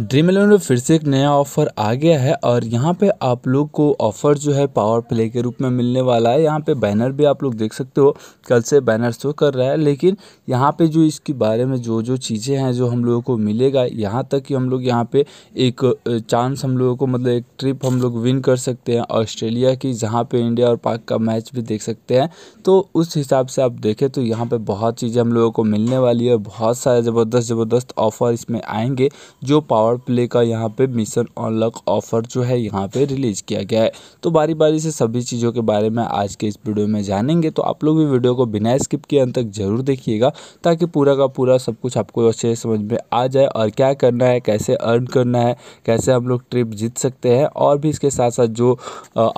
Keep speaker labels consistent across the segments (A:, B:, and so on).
A: dream eleven में फिर से एक नया ऑफर आ गया है और यहाँ पे आप लोग को ऑफर जो है पावर प्ले के रूप में मिलने वाला है यहाँ पे बैनर भी आप लोग देख सकते हो कल से बैनर शो कर रहा है लेकिन यहाँ पे जो इसके बारे में जो जो चीज़ें हैं जो हम लोगों को मिलेगा यहाँ तक कि हम लोग यहाँ पे एक चांस हम लोगों को मतलब एक ट्रिप हम लोग विन कर सकते हैं ऑस्ट्रेलिया की जहाँ पर इंडिया और पाक का मैच भी देख सकते हैं तो उस हिसाब से आप देखें तो यहाँ पर बहुत चीज़ें हम लोगों को मिलने वाली है बहुत सारे ज़बरदस्त ज़बरदस्त ऑफर इसमें आएंगे जो पावर पावर प्ले का यहाँ पे मिशन अनलॉक ऑफर जो है यहाँ पे रिलीज किया गया है तो बारी बारी से सभी चीज़ों के बारे में आज के इस वीडियो में जानेंगे तो आप लोग भी वीडियो को बिना स्किप किए अंत तक जरूर देखिएगा ताकि पूरा का पूरा सब कुछ आपको अच्छे से समझ में आ जाए और क्या करना है कैसे अर्न करना है कैसे हम लोग ट्रिप जीत सकते हैं और भी इसके साथ साथ जो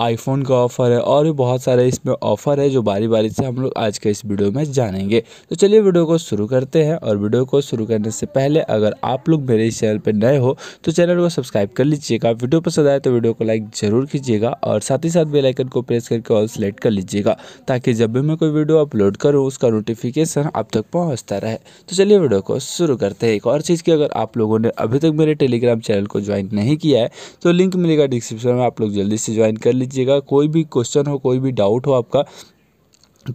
A: आईफोन का ऑफ़र है और भी बहुत सारे इसमें ऑफ़र है जो बारी बारी से हम लोग आज के इस वीडियो में जानेंगे तो चलिए वीडियो को शुरू करते हैं और वीडियो को शुरू करने से पहले अगर आप लोग मेरे इस चैनल पर नए हो तो चैनल को सब्सक्राइब कर लीजिएगा वीडियो पसंद आए तो वीडियो को लाइक जरूर कीजिएगा और साथ ही साथ बेलाइकन को प्रेस करके ऑल सेलेक्ट कर लीजिएगा ताकि जब भी मैं कोई वीडियो अपलोड करूँ उसका नोटिफिकेशन आप तक पहुँचता रहे तो चलिए वीडियो को शुरू करते हैं एक और चीज़ की अगर आप लोगों ने अभी तक मेरे टेलीग्राम चैनल को ज्वाइन नहीं किया है तो लिंक मिलेगा डिस्क्रिप्शन में आप लोग जल्दी से ज्वाइन कर लीजिएगा कोई भी क्वेश्चन हो कोई भी डाउट हो आपका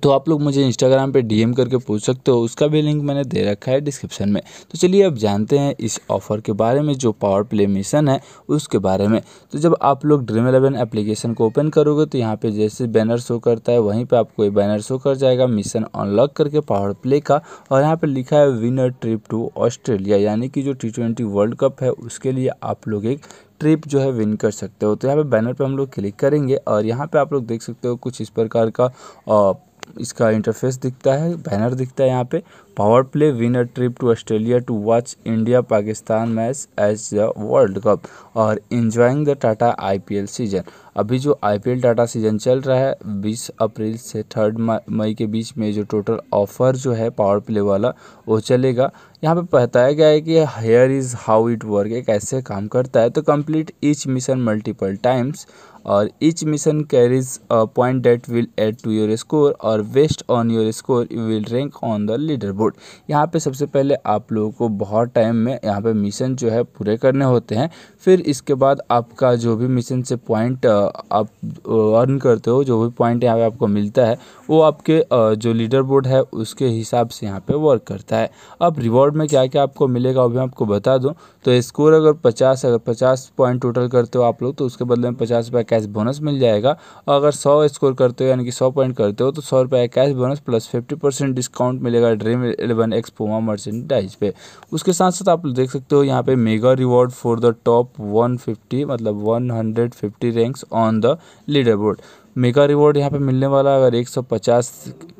A: तो आप लोग मुझे इंस्टाग्राम पे डीएम करके पूछ सकते हो उसका भी लिंक मैंने दे रखा है डिस्क्रिप्शन में तो चलिए अब जानते हैं इस ऑफ़र के बारे में जो पावर प्ले मिशन है उसके बारे में तो जब आप लोग ड्रीम एलेवन एप्लीकेशन को ओपन करोगे तो यहाँ पे जैसे बैनर शो करता है वहीं पे आपको ये बैनर शो कर जाएगा मिशन अनलॉक करके पावर प्ले का और यहाँ पर लिखा है विनर ट्रिप टू ऑस्ट्रेलिया यानी कि जो टी वर्ल्ड कप है उसके लिए आप लोग एक ट्रिप जो है विन कर सकते हो तो यहाँ पे बैनर पे हम लोग क्लिक करेंगे और यहाँ पे आप लोग देख सकते हो कुछ इस प्रकार का आ, इसका इंटरफेस दिखता है बैनर दिखता है यहाँ पे power play winner trip to Australia to watch India Pakistan match as the world cup और enjoying the Tata IPL season अभी जो आईपीएल टाटा सीजन चल रहा है 20 अप्रैल से थर्ड मई के बीच में जो टोटल ऑफर जो है पावर प्ले वाला वो चलेगा यहाँ पे बताया गया है कि here is how it work कैसे काम करता है तो complete each mission multiple times और each mission carries a point that will add to your score और on your score you will rank on the leader board यहाँ पे सबसे पहले आप लोगों को बहुत टाइम में यहाँ पे मिशन जो है पूरे करने होते हैं फिर इसके बाद आपका जो भी मिशन से पॉइंट आप अर्न करते हो जो भी पॉइंट यहाँ पे आपको मिलता है वो आपके जो लीडर बोर्ड है उसके हिसाब से यहाँ पर वर्क करता है अब रिवॉर्ड में क्या क्या आपको मिलेगा वो भी आपको बता दूँ तो स्कोर अगर पचास अगर पचास पॉइंट टोटल करते हो आप लोग तो उसके बदले में पचास रुपये कैश बोनस मिल जाएगा और अगर सौ स्कोर करते हो यानी कि सौ पॉइंट करते हो तो सौ रुपये का cash bonus plus fifty percent discount मिलेगा dream eleven x puma merchandise पे उसके साथ साथ आप देख सकते हो यहाँ पे mega reward for the top one fifty मतलब one hundred fifty ranks on the leader board mega reward यहाँ पे मिलने वाला अगर 150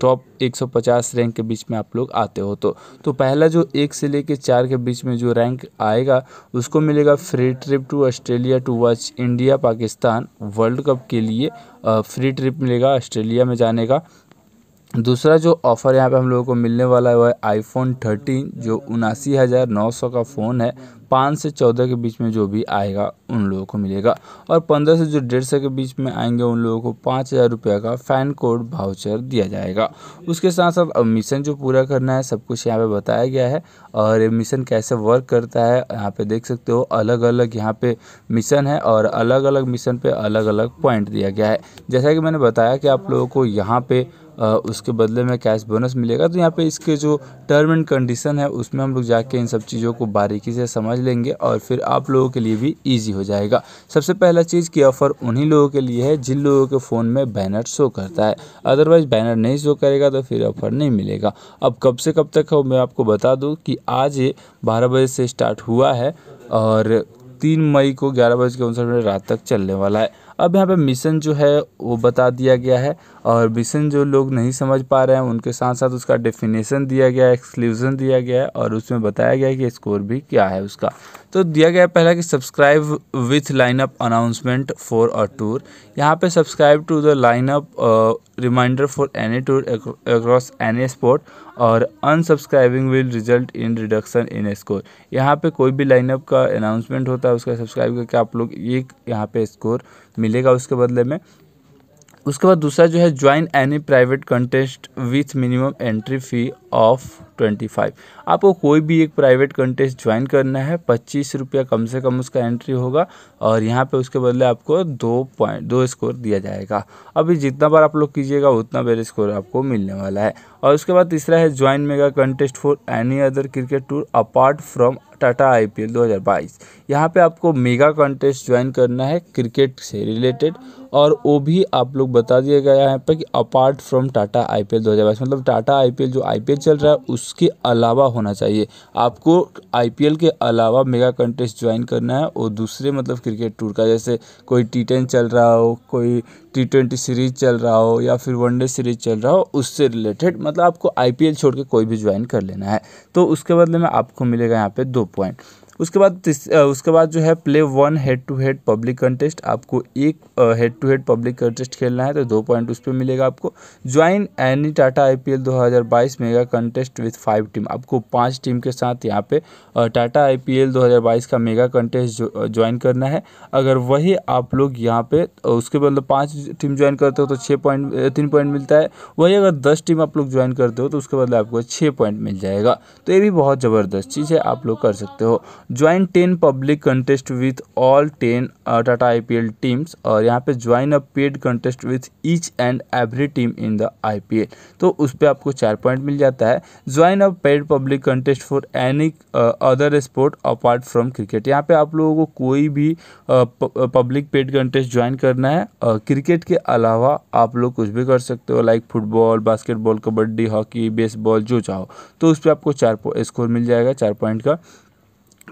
A: टॉप 150 रैंक के बीच में आप लोग आते हो तो तो पहला जो एक से लेके चार के बीच में जो रैंक आएगा उसको मिलेगा free trip to Australia to watch India Pakistan world cup के लिए फ्री ट्रिप मिलेगा ऑस्ट्रेलिया में जाने का दूसरा जो ऑफ़र यहाँ पे हम लोगों को मिलने वाला है वह आईफोन थर्टीन जो उनासी हज़ार नौ सौ का फ़ोन है पाँच से चौदह के बीच में जो भी आएगा उन लोगों को मिलेगा और पंद्रह से जो डेढ़ सौ के बीच में आएंगे उन लोगों को पाँच हज़ार रुपये का फ़ैन कोड भाउचर दिया जाएगा उसके साथ साथ मिशन जो पूरा करना है सब कुछ यहाँ पे बताया गया है और ये मिशन कैसे वर्क करता है यहाँ पे देख सकते हो अलग अलग यहाँ पे मिशन है और अलग अलग मिशन पर अलग अलग पॉइंट दिया गया है जैसा कि मैंने बताया कि आप लोगों को यहाँ पर उसके बदले में कैश बोनस मिलेगा तो यहाँ पे इसके जो टर्म एंड कंडीशन है उसमें हम लोग जाके इन सब चीज़ों को बारीकी से समझ लेंगे और फिर आप लोगों के लिए भी ईजी हो जाएगा सबसे पहला चीज़ कि ऑफ़र उन्हीं लोगों के लिए है जिन लोगों के फ़ोन में बैनर शो करता है अदरवाइज़ बैनर नहीं शो करेगा तो फिर ऑफ़र नहीं मिलेगा अब कब से कब तक है मैं आपको बता दूँ कि आज ये बारह बजे से स्टार्ट हुआ है और तीन मई को ग्यारह बज के उनसठ मिनट रात तक चलने वाला है अब यहाँ पे मिशन जो है वो बता दिया गया है और मिशन जो लोग नहीं समझ पा रहे हैं उनके साथ साथ उसका डेफिनेशन दिया गया है एक्सक्लूजन दिया गया है और उसमें बताया गया है कि स्कोर भी क्या है उसका तो दिया गया पहला कि subscribe with lineup announcement for a tour यहाँ पे subscribe to the lineup reminder for any tour across any sport और unsubscribing will result in reduction in score यहाँ पे कोई भी लाइनअप का अनाउंसमेंट होता है उसका सब्सक्राइब करके आप लोग एक यहाँ पे स्कोर मिलेगा उसके बदले में उसके बाद दूसरा जो है join any private contest with minimum entry fee of 25 आपको कोई भी एक प्राइवेट कंटेस्ट ज्वाइन करना है पच्चीस रुपया कम से कम उसका एंट्री होगा और यहाँ पे उसके बदले आपको दो पॉइंट दो स्कोर दिया जाएगा अभी जितना बार आप लोग कीजिएगा उतना बेर स्कोर आपको मिलने वाला है और उसके बाद तीसरा है join mega contest for any other cricket tour apart from Tata I P L दो हजार बाईस यहाँ पे आपको मेगा कंटेस्ट ज्वाइन करना है क्रिकेट से रिलेटेड और वो भी आप लोग बता दिया गया यहाँ पर कि apart from Tata I P L दो हजार बाईस मतलब टाटा आई पी एल जो आई पी एल चल रहा है उस उसके अलावा होना चाहिए आपको आईपीएल के अलावा मेगा कंटेस्ट ज्वाइन करना है और दूसरे मतलब क्रिकेट टूर का जैसे कोई टी टेन चल रहा हो कोई टी ट्वेंटी सीरीज़ चल रहा हो या फिर वनडे सीरीज़ चल रहा हो उससे रिलेटेड मतलब आपको आई पी एल छोड़ के कोई भी ज्वाइन कर लेना है तो उसके बदले में आपको मिलेगा यहाँ पे दो पॉइंट उसके बाद उसके बाद जो है play one head to head public contest आपको एक head to head public contest खेलना है तो दो पॉइंट उस पर मिलेगा आपको join any Tata IPL 2022 mega contest with five team आपको पांच टीम के साथ यहाँ पे टाटा आईपीएल 2022 का मेगा कंटेस्ट ज्वाइन करना है अगर वही आप लोग यहाँ पे उसके बदले पाँच टीम ज्वाइन करते हो तो छः पॉइंट तीन पॉइंट मिलता है वही अगर दस टीम आप लोग ज्वाइन करते हो तो उसके बदले आपको छः पॉइंट मिल जाएगा तो ये भी बहुत ज़बरदस्त चीज़ है आप लोग कर सकते हो join ten public contest with all ten Tata I P L teams और यहाँ पे join a paid contest with each and every team in the I P L तो उस पर आपको चार पॉइंट मिल जाता है join a paid public contest for any other sport apart from cricket यहाँ पे आप लोगों को कोई भी पब्लिक पेड कंटेस्ट ज्वाइन करना है क्रिकेट uh, के अलावा आप लोग कुछ भी कर सकते हो like football basketball kabaddi hockey baseball जो चाहो तो उस पर आपको चार स्कोर मिल जाएगा चार पॉइंट का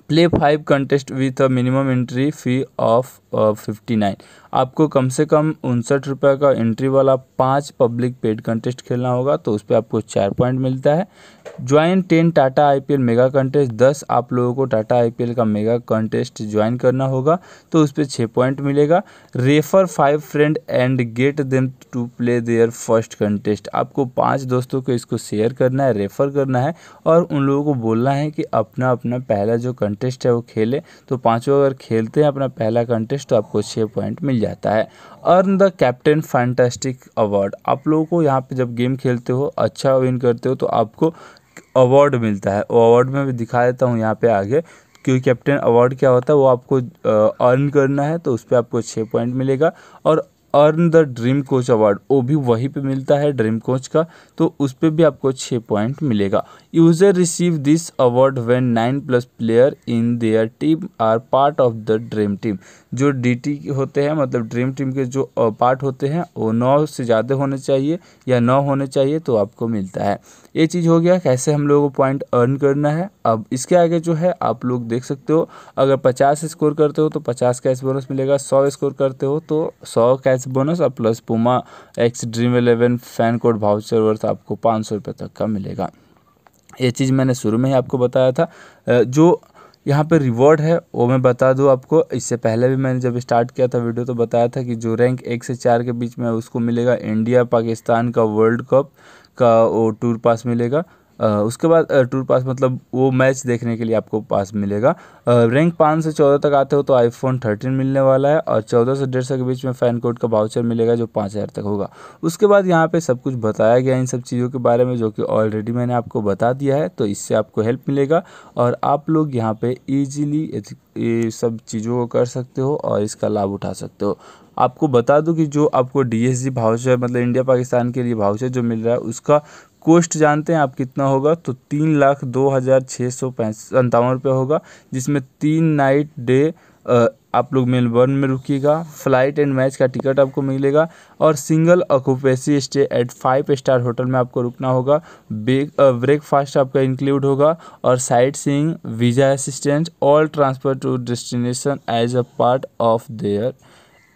A: play five contest with a minimum entry fee of fifty nine आपको कम से कम उनसठ रुपये का एंट्री वाला पांच पब्लिक पेड कंटेस्ट खेलना होगा तो उस पर आपको चार पॉइंट मिलता है join ten Tata IPL mega contest दस आप लोगों को टाटा आईपीएल का मेगा कंटेस्ट ज्वाइन करना होगा तो उस पर छः पॉइंट मिलेगा refer five friend and get them to play their first contest आपको पांच दोस्तों को इसको शेयर करना है रेफर करना है और उन लोगों को बोलना है कि अपना अपना पहला जो कंटेस्ट है वो खेले तो पाँचों अगर खेलते हैं अपना पहला कंटेस्ट तो आपको छः पॉइंट मिल जाता है earn the captain fantastic award आप लोगों को यहाँ पर जब गेम खेलते हो अच्छा विन करते हो तो आपको अवार्ड मिलता है वो अवार्ड में भी दिखा देता हूँ यहाँ पे आगे क्योंकि कैप्टन अवार्ड क्या होता है वो आपको अर्न करना है तो उस पर आपको छः पॉइंट मिलेगा और earn the dream coach award वो भी वहीं पे मिलता है ड्रीम कोच का तो उस पर भी आपको छः पॉइंट मिलेगा User receive this award when nine plus player in their team are part of the dream team जो डी टी होते हैं मतलब ड्रीम टीम के जो पार्ट होते हैं वो नौ से ज़्यादा होने चाहिए या नौ होने चाहिए तो आपको मिलता है ये चीज़ हो गया कैसे हम लोगों को पॉइंट अर्न करना है अब इसके आगे जो है आप लोग देख सकते हो अगर पचास स्कोर करते हो तो पचास कैश बोनस मिलेगा सौ स्कोर करते हो तो सौ कैश बोनस और plus puma x dream eleven fan code voucher worth आपको पाँच सौ रुपये तक का मिलेगा ये चीज़ मैंने शुरू में ही आपको बताया था जो यहाँ पर रिवॉर्ड है वो मैं बता दूँ आपको इससे पहले भी मैंने जब स्टार्ट किया था वीडियो तो बताया था कि जो रैंक एक से चार के बीच में उसको मिलेगा इंडिया पाकिस्तान का वर्ल्ड कप का वो टूर पास मिलेगा उसके बाद टूर पास मतलब वो मैच देखने के लिए आपको पास मिलेगा रैंक पाँच से चौदह तक आते हो तो आईफोन थर्टीन मिलने वाला है और चौदह से डेढ़ सौ के बीच में फ़ैन कोड का बाउचर मिलेगा जो पाँच हज़ार तक होगा उसके बाद यहाँ पे सब कुछ बताया गया इन सब चीज़ों के बारे में जो कि ऑलरेडी मैंने आपको बता दिया है तो इससे आपको हेल्प मिलेगा और आप लोग यहाँ पर ईजिली ये सब चीज़ों को कर सकते हो और इसका लाभ उठा सकते हो आपको बता दूं कि जो आपको डीएसजी भाउचर मतलब इंडिया पाकिस्तान के लिए भाउचर जो मिल रहा है उसका कोस्ट जानते हैं आप कितना होगा तो तीन लाख दो हज़ार छः सौ पैंस सन्तावन रुपये होगा जिसमें तीन नाइट डे आप लोग मेलबर्न में रुकिएगा फ्लाइट एंड मैच का टिकट आपको मिलेगा और single occupancy stay at five star hotel में आपको रुकना होगा ब्रेकफास्ट आपका इंक्लूड होगा और sightseeing visa assistant all transfer to destination as a part of their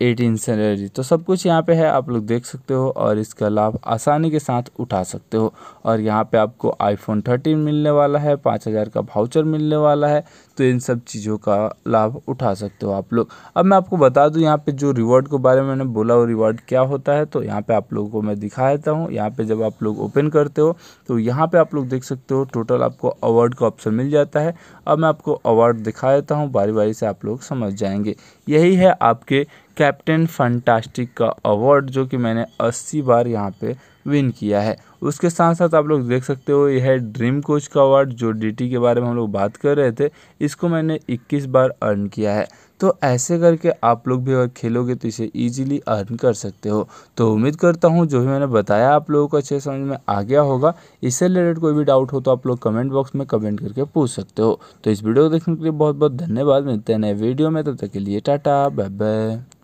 A: itinerary तो सब कुछ यहाँ पे है आप लोग देख सकते हो और इसका लाभ आसानी के साथ उठा सकते हो और यहाँ पे आपको आईफोन थर्टीन मिलने वाला है पाँच हज़ार का भाउचर मिलने वाला है तो इन सब चीज़ों का लाभ उठा सकते हो आप लोग अब मैं आपको बता दूँ यहाँ पे जो रिवॉर्ड के बारे में मैंने बोला वो रिवॉर्ड क्या होता है तो यहाँ पर आप लोगों को मैं दिखा देता हूँ यहाँ पर जब आप लोग ओपन करते हो तो यहाँ पर आप लोग देख सकते हो टोटल आपको अवार्ड का ऑप्शन मिल जाता है अब मैं आपको अवार्ड दिखा देता हूँ बारी बारी से आप लोग समझ जाएंगे यही है आपके कैप्टन फंटास्टिक का अवार्ड जो कि मैंने 80 बार यहाँ पे विन किया है उसके साथ साथ आप लोग देख सकते हो यह है ड्रीम कोच का अवार्ड जो डीटी के बारे में हम लोग बात कर रहे थे इसको मैंने 21 बार अर्न किया है तो ऐसे करके आप लोग भी अगर खेलोगे तो इसे ईजिली अर्न कर सकते हो तो उम्मीद करता हूँ जो भी मैंने बताया आप लोगों को अच्छे समझ में आ गया होगा इससे रिलेटेड कोई भी डाउट हो तो आप लोग कमेंट बॉक्स में कमेंट करके पूछ सकते हो तो इस वीडियो को देखने के लिए बहुत बहुत धन्यवाद मिलते हैं नए वीडियो में तब तो तक के लिए टाटा बाय बाय